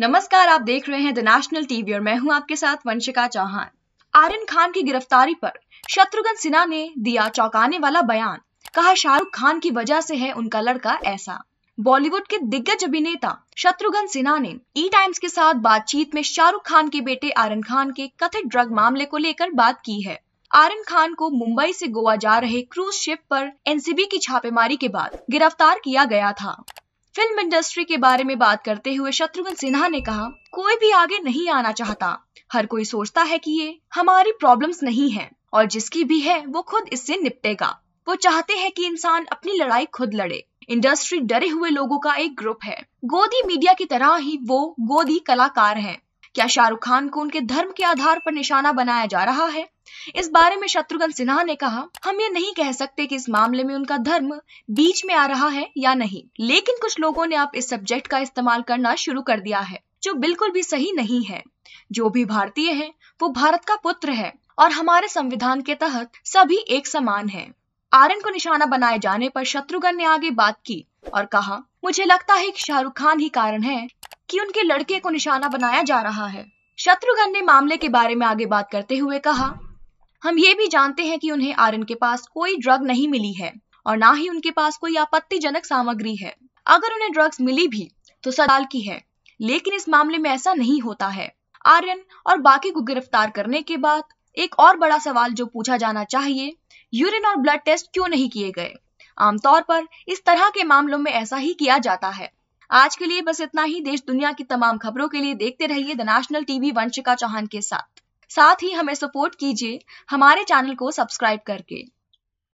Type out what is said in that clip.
नमस्कार आप देख रहे हैं द नेशनल टीवी और मैं हूं आपके साथ वंशिका चौहान आर्यन खान की गिरफ्तारी पर शत्रुघ्न सिन्हा ने दिया चौंकाने वाला बयान कहा शाहरुख खान की वजह से है उनका लड़का ऐसा बॉलीवुड के दिग्गज अभिनेता शत्रुघ्न सिन्हा ने ई टाइम्स के साथ बातचीत में शाहरुख खान के बेटे आर्यन खान के कथित ड्रग मामले को लेकर बात की है आर्यन खान को मुंबई से गोवा जा रहे क्रूज शिप पर एनसीबी की छापेमारी के बाद गिरफ्तार किया गया था फिल्म इंडस्ट्री के बारे में बात करते हुए शत्रुघ्न सिन्हा ने कहा कोई भी आगे नहीं आना चाहता हर कोई सोचता है कि ये हमारी प्रॉब्लम्स नहीं है और जिसकी भी है वो खुद इससे निपटेगा वो चाहते हैं कि इंसान अपनी लड़ाई खुद लड़े इंडस्ट्री डरे हुए लोगों का एक ग्रुप है गोदी मीडिया की तरह ही वो गोदी कलाकार हैं क्या शाहरुख खान को उनके धर्म के आधार पर निशाना बनाया जा रहा है इस बारे में शत्रुघ्न सिन्हा ने कहा हम ये नहीं कह सकते कि इस मामले में उनका धर्म बीच में आ रहा है या नहीं लेकिन कुछ लोगों ने अब इस सब्जेक्ट का इस्तेमाल करना शुरू कर दिया है जो बिल्कुल भी सही नहीं है जो भी भारतीय है वो भारत का पुत्र है और हमारे संविधान के तहत सभी एक समान है आर्यन को निशाना बनाए जाने पर शत्रुघ्न ने आगे बात की और कहा मुझे लगता है कि शाहरुख खान ही कारण है कि उनके लड़के को निशाना बनाया जा रहा है शत्रुघ्न ने मामले के बारे में आगे बात करते हुए कहा हम ये भी जानते हैं कि उन्हें आर्यन के पास कोई ड्रग नहीं मिली है और ना ही उनके पास कोई आपत्तिजनक सामग्री है अगर उन्हें ड्रग्स मिली भी तो सदाल की है लेकिन इस मामले में ऐसा नहीं होता है आर्यन और बाकी को गिरफ्तार करने के बाद एक और बड़ा सवाल जो पूछा जाना चाहिए यूरिन और ब्लड टेस्ट क्यों नहीं किए गए आमतौर पर इस तरह के मामलों में ऐसा ही किया जाता है आज के लिए बस इतना ही देश दुनिया की तमाम खबरों के लिए देखते रहिए the national TV Vanshika Chauhan के साथ साथ ही हमें सपोर्ट कीजिए हमारे चैनल को सब्सक्राइब करके